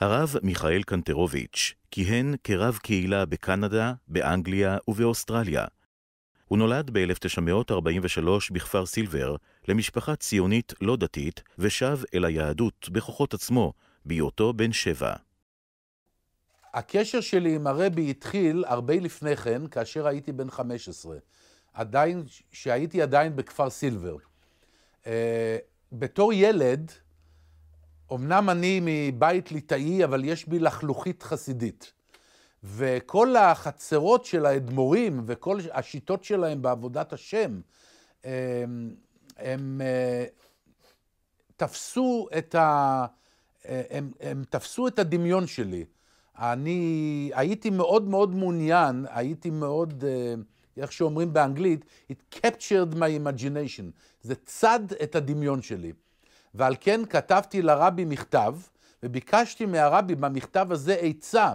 הרב מיכאל קנטרוביץ' כיהן כרב קהילה בקנדה, באנגליה ובאוסטרליה. הוא נולד ב-1943 בכפר סילבר למשפחה ציונית לא דתית ושב אל היהדות בכוחות עצמו בהיותו בן שבע. הקשר שלי עם הרבי התחיל הרבה לפני כן, כאשר הייתי בן 15. עדיין, שהייתי עדיין בכפר סילבר. Uh, בתור ילד, אמנם אני מבית ליטאי, אבל יש בי לחלוכית חסידית. וכל החצרות של האדמו"רים וכל השיטות שלהם בעבודת השם, הם, הם אה, תפסו את ה... אה, הם, הם תפסו את הדמיון שלי. אני הייתי מאוד מאוד מעוניין, הייתי מאוד, אה, איך שאומרים באנגלית, it captured my imagination. זה צד את הדמיון שלי. ועל כן כתבתי לרבי מכתב, וביקשתי מהרבי במכתב הזה עצה.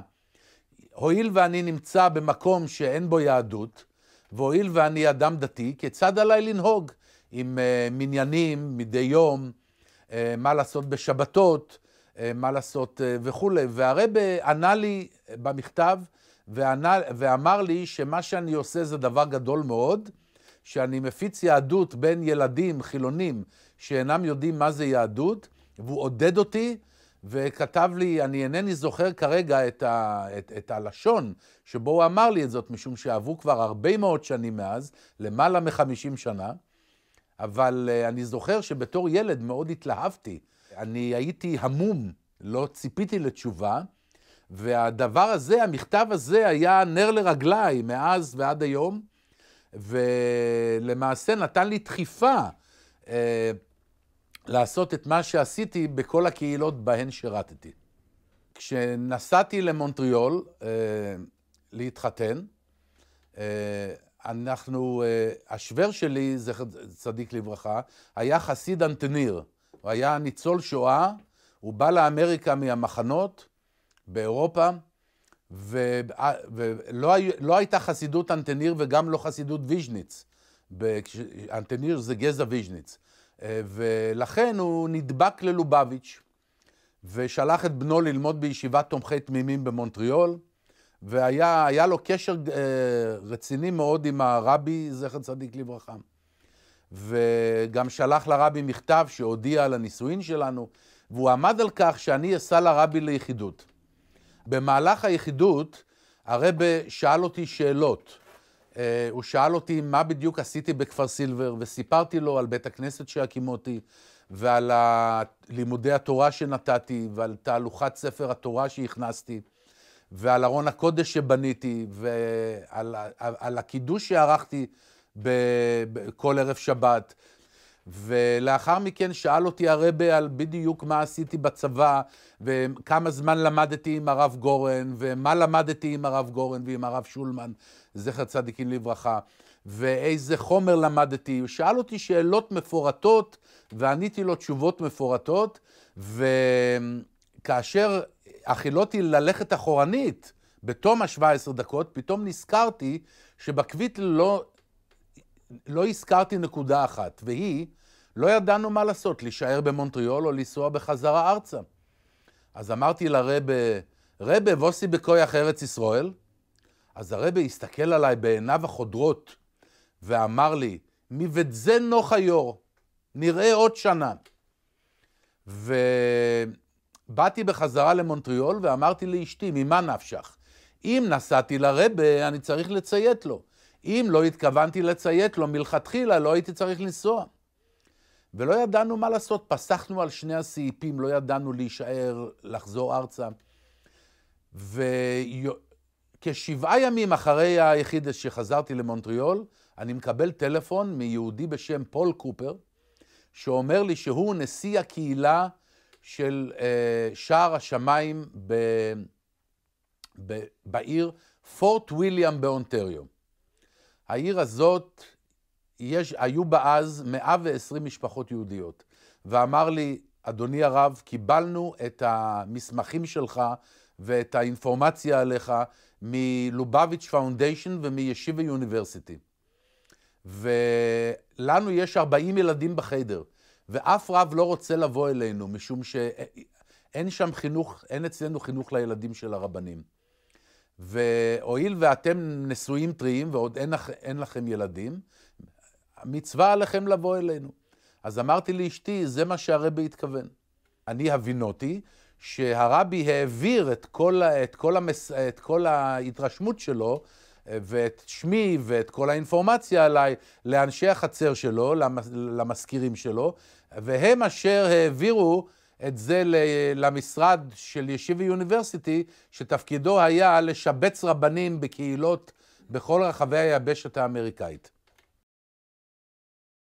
הואיל ואני נמצא במקום שאין בו יהדות, והואיל ואני אדם דתי, כיצד עליי לנהוג עם uh, מניינים מדי יום, uh, מה לעשות בשבתות, uh, מה לעשות uh, וכולי. והרבה ענה לי במכתב, וענה, ואמר לי שמה שאני עושה זה דבר גדול מאוד, שאני מפיץ יהדות בין ילדים חילונים שאינם יודעים מה זה יהדות, והוא עודד אותי וכתב לי, אני אינני זוכר כרגע את, ה, את, את הלשון שבו הוא אמר לי את זאת, משום שעברו כבר הרבה מאוד שנים מאז, למעלה מחמישים שנה, אבל אה, אני זוכר שבתור ילד מאוד התלהבתי. אני הייתי המום, לא ציפיתי לתשובה, והדבר הזה, המכתב הזה, היה נר לרגליי מאז ועד היום, ולמעשה נתן לי דחיפה. אה, לעשות את מה שעשיתי בכל הקהילות בהן שירתתי. כשנסעתי למונטריאול אה, להתחתן, אה, אנחנו, אה, השוור שלי, זכר צדיק לברכה, היה חסיד אנטניר. הוא היה ניצול שואה, הוא בא לאמריקה מהמחנות באירופה, ולא אה, לא הייתה חסידות אנטניר וגם לא חסידות ויז'ניץ. אנטניר זה גזע ויז'ניץ. אה, ולכן הוא נדבק ללובביץ' ושלח את בנו ללמוד בישיבת תומכי תמימים במונטריאול, והיה לו קשר אה, רציני מאוד עם הרבי, זכר צדיק לברכה. וגם שלח לרבי מכתב שהודיע על הנישואין שלנו, והוא עמד על כך שאני אסע לרבי ליחידות. במהלך היחידות, הרבה שאל אותי שאלות. אה, הוא שאל אותי מה בדיוק עשיתי בכפר סילבר, וסיפרתי לו על בית הכנסת אותי, ועל לימודי התורה שנתתי, ועל תהלוכת ספר התורה שהכנסתי, ועל ארון הקודש שבניתי, ועל על, על הקידוש שערכתי בכל ערב שבת, ולאחר מכן שאל אותי הרבה על בדיוק מה עשיתי בצבא, וכמה זמן למדתי עם הרב גורן, ומה למדתי עם הרב גורן ועם הרב שולמן, זכר צדיקים לברכה, ואיזה חומר למדתי. הוא שאל אותי שאלות מפורטות, ועניתי לו תשובות מפורטות, וכאשר החילותי ללכת אחורנית, בתום ה-17 דקות, פתאום נזכרתי שבקוויטל לא לא הזכרתי נקודה אחת, והיא, לא ידענו מה לעשות, להישאר במונטריאול או לנסוע בחזרה ארצה. אז אמרתי לרבה, רבה, ווסי בכויח ארץ ישראל? אז הרבה הסתכל עליי בעיניו החודרות ואמר לי, מבזה נוח היור, נראה עוד שנה. ובאתי בחזרה למונטריאול ואמרתי לאשתי, ממה נפשך? אם נסעתי לרבה, אני צריך לציית לו. אם לא התכוונתי לציית לו מלכתחילה, לא הייתי צריך לנסוע. ולא ידענו מה לעשות, פסחנו על שני הסעיפים, לא ידענו להישאר, לחזור ארצה. וכשבעה ימים אחרי היחיד שחזרתי למונטריאול, אני מקבל טלפון מיהודי בשם פול קופר, שאומר לי שהוא נשיא הקהילה של אה, שער השמיים ב, ב, בעיר פורט וויליאם באונטריו. העיר הזאת, יש, היו בה אז 120 משפחות יהודיות. ואמר לי, אדוני הרב, קיבלנו את המסמכים שלך ואת האינפורמציה עליך מלובביץ' פאונדיישן ומישיבה יוניברסיטי. ולנו יש 40 ילדים בחדר, ואף רב לא רוצה לבוא אלינו, משום שאין שם חינוך, אין אצלנו חינוך לילדים של הרבנים. והואיל ואתם נשואים טריים ועוד אין, אין לכם ילדים, מצווה עליכם לבוא אלינו. אז אמרתי לאשתי, זה מה שהרבי התכוון. אני הבינותי שהרבי העביר את כל, את, כל המס, את כל ההתרשמות שלו אה, ואת שמי ואת כל האינפורמציה עליי לאנשי החצר שלו, למזכירים שלו, והם אשר העבירו את זה למשרד של ישיבי יוניברסיטי, שתפקידו היה לשבץ רבנים בקהילות בכל רחבי היבשת האמריקאית.